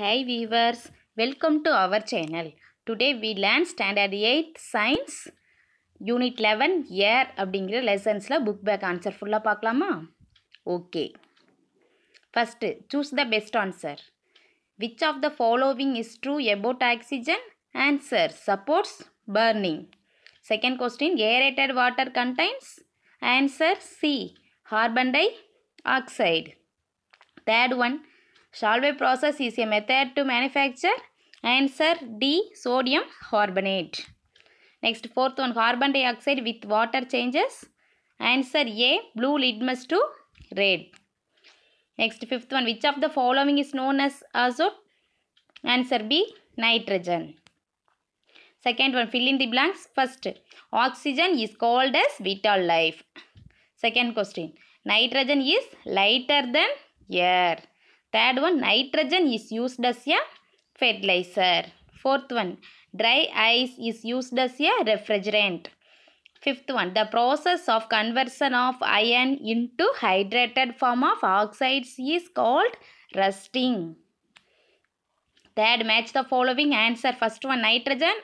Hi viewers, welcome to our channel. Today we learn standard 8 science unit 11 year lessons lessonsல book back answer ஃபுல்லாக பார்க்கலாமா Okay. First, choose the best answer. Which of the following is true about oxygen? Answer supports burning. Second question aerated water contains? Answer C carbon dioxide. Third one Solvay process is a method to manufacture answer D sodium carbonate. Next fourth one carbon dioxide with water changes. Answer A blue litmus to red. Next fifth one which of the following is known as azote? Answer B nitrogen. Second one fill in the blanks. First oxygen is called as vital life. Second question nitrogen is lighter than air. Third one, nitrogen is used as a fertilizer. Fourth one, dry ice is used as a refrigerant. Fifth one, the process of conversion of iron into hydrated form of oxides is called rusting. Third, match the following answer. First one, nitrogen.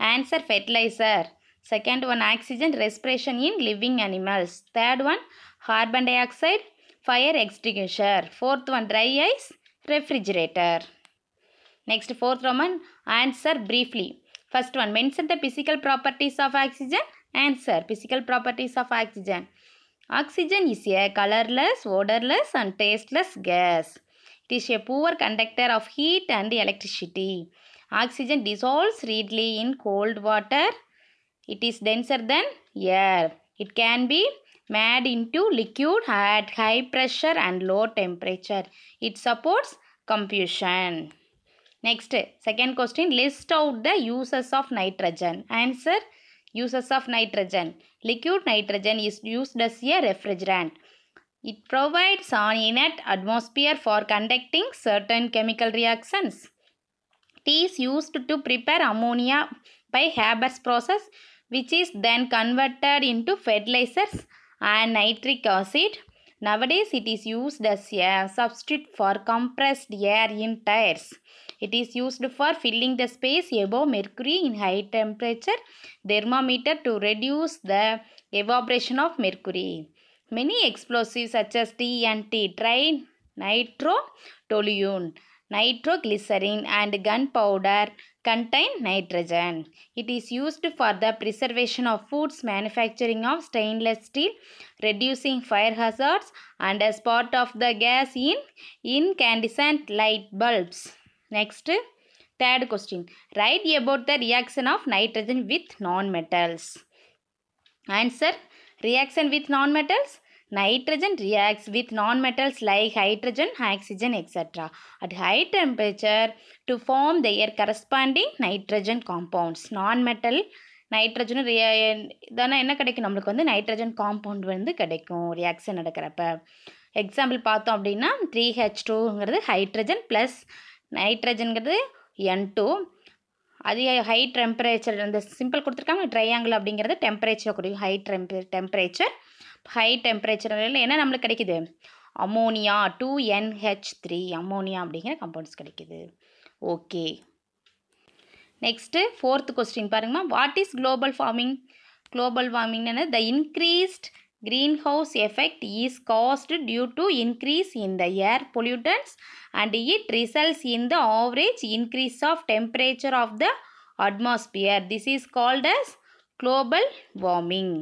Answer, fertilizer. Second one, oxygen, respiration in living animals. Third one, carbon dioxide, fire extinguisher. Fourth one, dry ice refrigerator. Next, fourth Roman, answer briefly. First one, mention the physical properties of oxygen. Answer, physical properties of oxygen. Oxygen is a colorless, odorless and tasteless gas. It is a poor conductor of heat and electricity. Oxygen dissolves readily in cold water. It is denser than air. It can be made into liquid at high pressure and low temperature. It supports combustion. Next, second question, list out the uses of nitrogen. Answer, uses of nitrogen. Liquid nitrogen is used as a refrigerant. It provides an inert atmosphere for conducting certain chemical reactions. Tea is used to prepare ammonia by Haber's process which is then converted into fertilizers and nitric acid. Nowadays, it is used as a substitute for compressed air in tires. It is used for filling the space above mercury in high temperature thermometer to reduce the evaporation of mercury. Many explosives such as TNT, trinitrotoluene, Nitroglycerin and gunpowder contain nitrogen. It is used for the preservation of foods, manufacturing of stainless steel, reducing fire hazards and as part of the gas in incandescent light bulbs. Next, third question. Write about the reaction of nitrogen with nonmetals. Answer. Reaction with nonmetals. Nitrogen reacts with non metals like hydrogen oxygen extra at high temperature to form their corresponding nitrogen compounds non metal நைட்ரஜனும் ரியா இதெல்லாம் என்ன கிடைக்கும் நம்மளுக்கு வந்து nitrogen compound வந்து கிடைக்கும் reaction நடக்கிறப்ப எக்ஸாம்பிள் பார்த்தோம் அப்படின்னா த்ரீ ஹெச் டூங்கிறது ஹைட்ரஜன் ப்ளஸ் நைட்ரஜனுங்கிறது என் டூ அதிக ஹை டெம்பரேச்சர் அந்த சிம்பிள் கொடுத்துருக்காங்க ட்ரையாங்கிள் அப்படிங்கிறது டெம்பரேச்சர் கொடுக்கும் ஹை டெம்பரேச்சர் ஹை டெம்பரேச்சரில் என்ன நம்மளுக்கு கிடைக்கிது ammonia two N H three ammonia அப்படிங்கிற கம்பவுண்ட்ஸ் கிடைக்கிது ஓகே நெக்ஸ்ட்டு ஃபோர்த் கொஸ்டின் பாருங்கம்மா வாட் இஸ் குளோபல் ஃபார்மிங் குளோபல் என்ன the increased greenhouse effect is caused due to increase in the air pollutants and it results in the average increase of temperature of the atmosphere this is called as global warming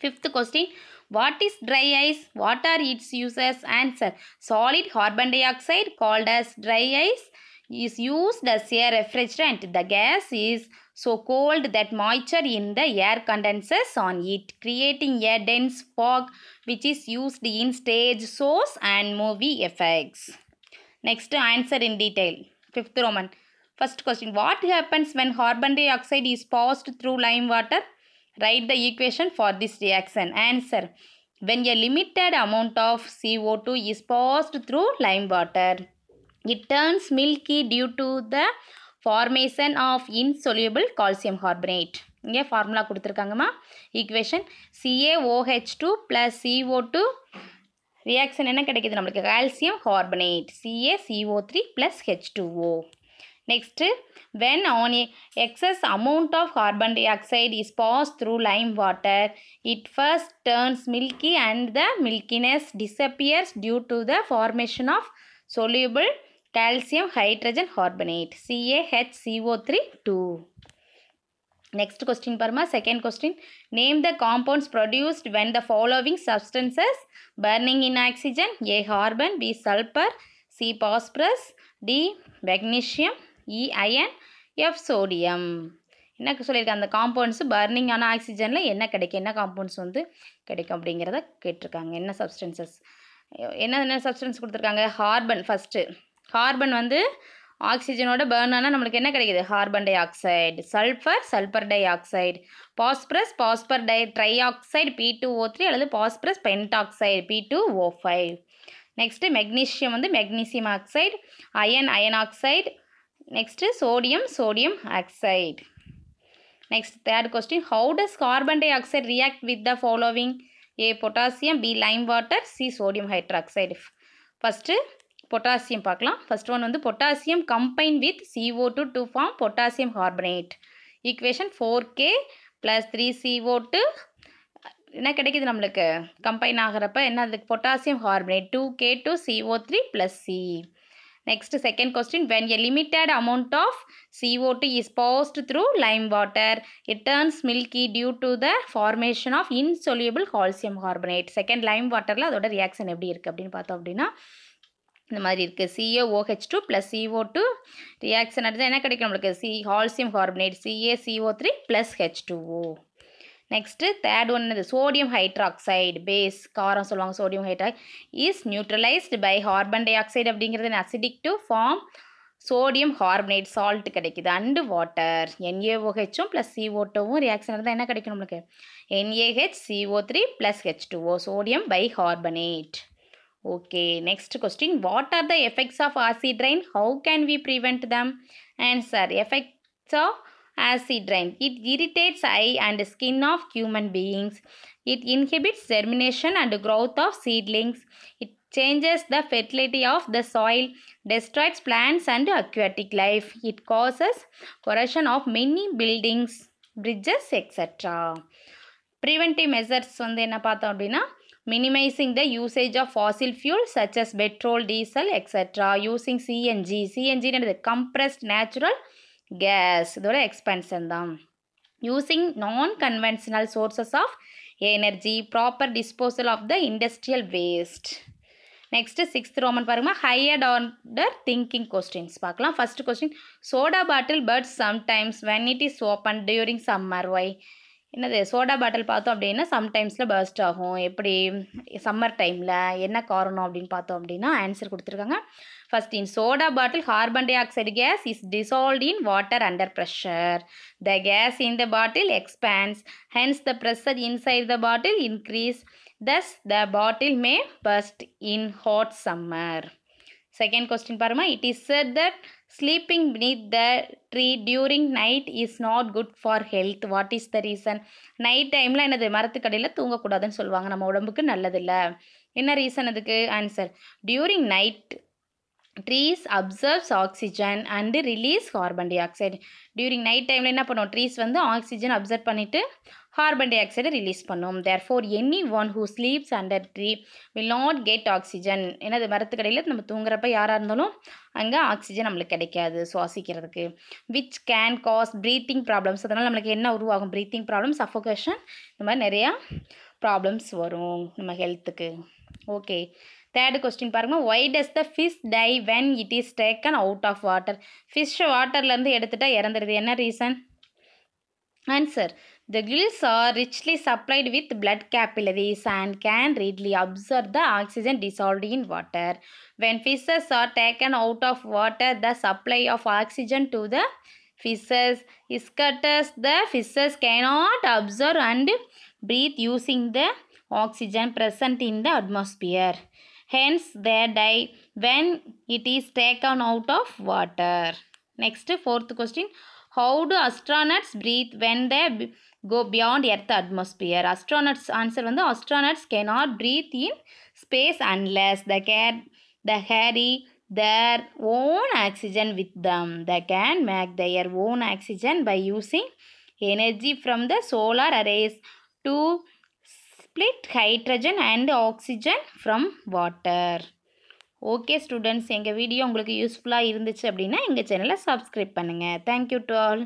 Fifth question. What is dry ice? What are its uses? Answer. Solid carbon dioxide called as dry ice is used as a refrigerant. The gas is so cold that moisture in the air condenses on it, creating a dense fog which is used in stage shows and movie effects. Next, answer in detail. Fifth Roman. First question. What happens when carbon dioxide is passed through lime water? Write the equation for this reaction. Answer. When a limited amount of CO2 is passed through lime water, it turns milky due to the formation of insoluble calcium carbonate. இங்கே formula குடுத்திருக்காங்கமா equation CaOH2 plus CO2 reaction என்ன கிடைக்குது நம்மளுக்கு calcium carbonate CaCO3 plus H2O Next, when on excess amount of carbon dioxide is passed through lime water, it first turns milky and the milkiness disappears due to the formation of soluble calcium hydrogen carbonate CaHCO3-2. Next question Parma. Second question. Name the compounds produced when the following substances burning in oxygen A. Carbon B. Sulfur C. Phosphorus D. Magnesium E iron F sodium என்ன சொல்லியிருக்கேன் அந்த compounds burning ஆன ஆக்சிஜனில் என்ன கிடைக்கும் என்ன compounds வந்து கிடைக்கும் அப்படிங்கிறத கேட்டிருக்காங்க என்ன சப்ஸ்டன்சஸ் என்ன என்ன சப்ஸ்டன்ஸ் கொடுத்துருக்காங்க ஹார்பன் ஃபஸ்ட்டு ஹார்பன் வந்து ஆக்சிஜனோட பேர்ன் ஆனால் நம்மளுக்கு என்ன கிடைக்கிது carbon dioxide sulphur sulphur dioxide phosphorus phosphor di trioxide P two O three அல்லது phosphorus pentoxide P two O five next magnesium வந்து magnesium oxide iron iron oxide next sodium sodium oxide next third question how does carbon dioxide react with the following A potassium B lime water C sodium hydroxide first potassium பார்க்கலாம் first one வந்து potassium combine with C O two two form potassium carbonate equation four K plus three C O two என்ன கிடைக்கிது நம்மளுக்கு combine ஆகிறப்ப என்ன அதுக்கு potassium carbonate two K two C O three plus C next second question when a limited amount of CO2 is passed through lime water it turns milky due to the formation of insoluble calcium carbonate second lime வாட்டரில் அதோட reaction எப்படி இருக்குது அப்படின்னு பார்த்தோம் அப்படின்னா இந்த மாதிரி இருக்குது C A O H two plus C O two reaction அடிச்சா என்ன கிடைக்கும் நம்மளுக்கு C calcium carbonate C A C O three plus H two O next third one இது சோடியம் ஹைட்ராக்சைடு பேஸ் காரம் சொல்லுவாங்க sodium hydroxide is neutralised by carbon dioxide அப்படிங்கிறது acidic to form sodium carbonate salt கிடைக்குது and water என்ஏஓஹெச்சும் plus சிஓட்டோவும் reaction இருந்தால் என்ன கிடைக்கும் நம்மளுக்கு N A H C O three plus H two O sodium bicarbonate okay next question what are the effects of acid rain how can we prevent them answer effects of acid rain. It irritates eye and skin of human beings. It inhibits germination and growth of seedlings. It changes the fertility of the soil, destroys plants and aquatic life. It causes corrosion of many buildings, bridges, etc. Preventive measures வந்து என்ன பார்த்தோம் அப்படின்னா minimizing the usage of fossil fuels such as petrol, diesel, etc. Using CNG. CNG is compressed natural gas இதோட expansion தான் using non conventional sources of energy proper disposal of the industrial waste next sixth Roman பாருங்கம்மா higher order thinking questions பார்க்கலாம் first question soda bottle but sometimes when it is open during summer why என்னது soda bottle பார்த்தோம் அப்படின்னா சம்டைம்ஸில் first ஆகும் எப்படி summer டைமில் என்ன காரணம் அப்படின்னு பார்த்தோம் அப்படின்னா ஆன்சர் கொடுத்துருக்காங்க First, in soda bottle, carbon dioxide gas is dissolved in water under pressure. The gas in the bottle expands. Hence, the pressure inside the bottle increase. Thus, the bottle may burst in hot summer. Second question, Parma. It is said that sleeping beneath the tree during night is not good for health. What is the reason? Night டைமில் என்னது மரத்துக்கடையில் தூங்கக்கூடாதுன்னு சொல்லுவாங்க நம்ம உடம்புக்கு நல்லதில்லை என்ன reason அதுக்கு answer during night trees absorbs oxygen and release carbon dioxide during night டைமில் என்ன பண்ணும் ட்ரீஸ் வந்து ஆக்சிஜன் அப்சர்வ் பண்ணிவிட்டு கார்பன் டை ஆக்சைடை ரிலீஸ் பண்ணுவோம் therefore any one who sleeps under tree will not get oxygen ஏன்னா அது மரத்துக்கடையில் நம்ம தூங்குறப்ப யாராக இருந்தாலும் அங்கே ஆக்சிஜன் நம்மளுக்கு கிடைக்காது சுவாசிக்கிறதுக்கு which can cause breathing problems அதனால் நம்மளுக்கு என்ன உருவாகும் ப்ரீத்திங் ப்ராப்ளம் சஃபோகேஷன் இந்த மாதிரி நிறையா ப்ராப்ளம்ஸ் வரும் நம்ம ஹெல்த்துக்கு ஓகே தேர்டு கொஸ்டின் பாருங்க why does the fish die when it is taken out of water fish வாட்டர்லேருந்து எடுத்துட்டா இறந்துருது என்ன reason answer the gills are richly supplied with blood capillaries and can readily absorb the oxygen dissolved in water when fishes are taken out of water the supply of oxygen to the fishes is cut thus the fishes cannot absorb and breathe using the oxygen present in the atmosphere Hence, they die when it is taken out of water. Next, fourth question. How do astronauts breathe when they go beyond Earth atmosphere? Astronauts answer on the astronauts cannot breathe in space unless they can they carry their own oxygen with them. They can make their own oxygen by using energy from the solar arrays to split hydrogen and oxygen from water. okay students எங்க video உங்களுக்கு useful இருந்துச்சு அப்படின்னா எங்கள் சேனலை பண்ணுங்க thank you to all